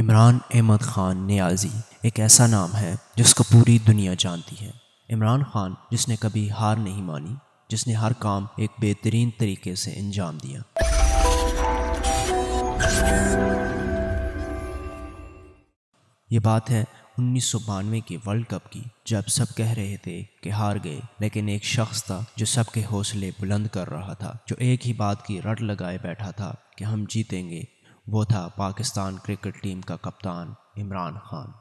इमरान अहमद ख़ान न्याजी एक ऐसा नाम है जिसको पूरी दुनिया जानती है इमरान खान जिसने कभी हार नहीं मानी जिसने हर काम एक बेहतरीन तरीके से अंजाम दिया ये बात है उन्नीस के वर्ल्ड कप की जब सब कह रहे थे कि हार गए लेकिन एक शख्स था जो सबके हौसले बुलंद कर रहा था जो एक ही बात की रट लगाए बैठा था कि हम जीतेंगे वो था पाकिस्तान क्रिकेट टीम का कप्तान इमरान खान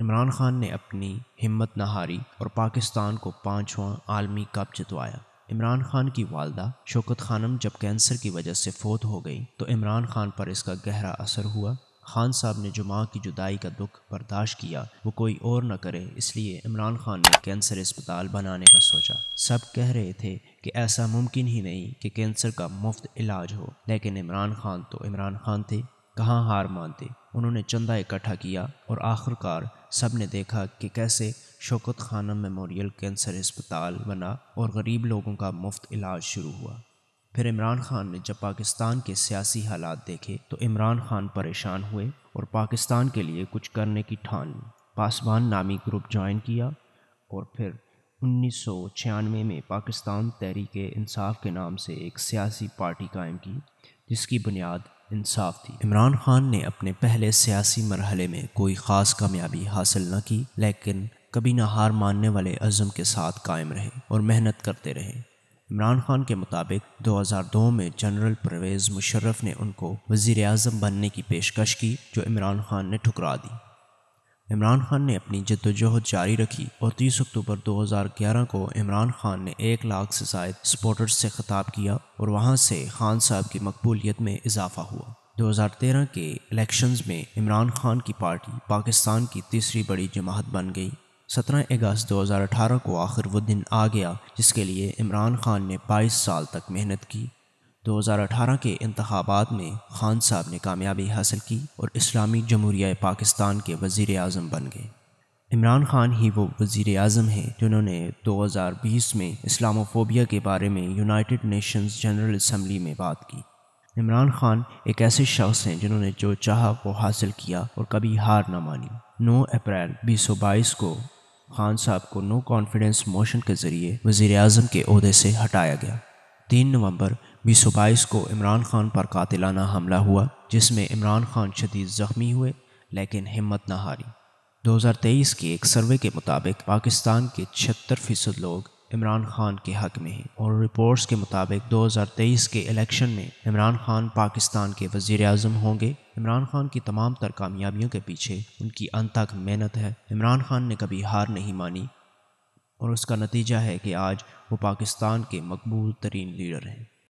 इमरान खान ने अपनी हिम्मत नहारी और पाकिस्तान को पाँचवा आलमी कप जितवाया इमरान खान की वालदा शौकत खानम जब कैंसर की वजह से फोत हो गई तो इमरान खान पर इसका गहरा असर हुआ खान साहब ने माँ की जुदाई का दुख बर्दाश्त किया वो कोई और न करे इसलिए इमरान खान ने कैंसर अस्पताल बनाने का सोचा सब कह रहे थे कि ऐसा मुमकिन ही नहीं कि कैंसर का मुफ्त इलाज हो लेकिन इमरान खान तो इमरान खान थे कहाँ हार मानते उन्होंने चंदा इकट्ठा किया और आखिरकार सब ने देखा कि कैसे शौकत खाना मेमोरियल कैंसर अस्पताल बना और गरीब लोगों का मुफ्त इलाज शुरू हुआ फिर इमरान खान ने जब पाकिस्तान के सियासी हालात देखे तो इमरान खान परेशान हुए और पाकिस्तान के लिए कुछ करने की ठान ली पासवान नामी ग्रुप ज्वाइन किया और फिर छियानवे में पाकिस्तान तहरीक इंसाफ के नाम से एक सियासी पार्टी कायम की जिसकी बुनियाद इंसाफ थी इमरान खान ने अपने पहले सियासी मरहले में कोई ख़ास कामयाबी हासिल न की लेकिन कभी ना हार मानने वाले अज़म के साथ कायम रहे और मेहनत करते रहे इमरान खान के मुताबिक 2002 में जनरल परवेज़ मुशर्रफ ने उनको वजीर अजम बनने की पेशकश की जो इमरान खान ने ठुकरा दी इमरान खान ने अपनी जद्दोजहद जारी रखी और 30 अक्टूबर 2011 को इमरान खान ने एक लाख से जायद सपोर्टर्स से खताब किया और वहां से खान साहब की मकबूलीत में इजाफा हुआ 2013 के इलेक्शंस में इमरान खान की पार्टी पाकिस्तान की तीसरी बड़ी जमात बन गई सत्रह अगस्त 2018 को आखिर वो दिन आ गया जिसके लिए इमरान खान ने बाईस साल तक मेहनत की 2018 के इंतबात में खान साहब ने कामयाबी हासिल की और इस्लामी जमहूरिया पाकिस्तान के वज़ी अजम बन गए इमरान खान ही वो वज़ी अजम हैं जिन्होंने 2020 में इस्लामोफोबिया के बारे में यूनाइटेड नेशंस जनरल असम्बली में बात की इमरान खान एक ऐसे शख्स हैं जिन्होंने जो चाहा वो हासिल किया और कभी हार ना मानी 9 अप्रैल 2022 को खान साहब को नो कॉन्फिडेंस मोशन के ज़रिए वज़ी अजम के अहदे से हटाया गया तीन नवंबर बीस बाईस को इमरान खान पर कातिलाना हमला हुआ जिसमें इमरान खान शदीद ज़ख्मी हुए लेकिन हिम्मत न हारी 2023 के एक सर्वे के मुताबिक पाकिस्तान के छिहत्तर फ़ीसद लोग इमरान खान के हक में है और रिपोर्ट्स के मुताबिक 2023 के इलेक्शन में इमरान खान पाकिस्तान के वजीर अजम होंगे इमरान खान की तमाम तर कामयाबियों के पीछे उनकी तक मेहनत है इमरान खान ने कभी हार नहीं मानी और उसका नतीजा है कि आज वो पाकिस्तान के मकबूल तरीन लीडर हैं